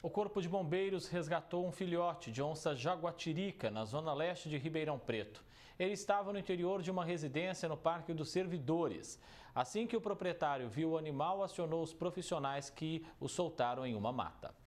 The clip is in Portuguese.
O Corpo de Bombeiros resgatou um filhote de onça jaguatirica na zona leste de Ribeirão Preto. Ele estava no interior de uma residência no Parque dos Servidores. Assim que o proprietário viu o animal, acionou os profissionais que o soltaram em uma mata.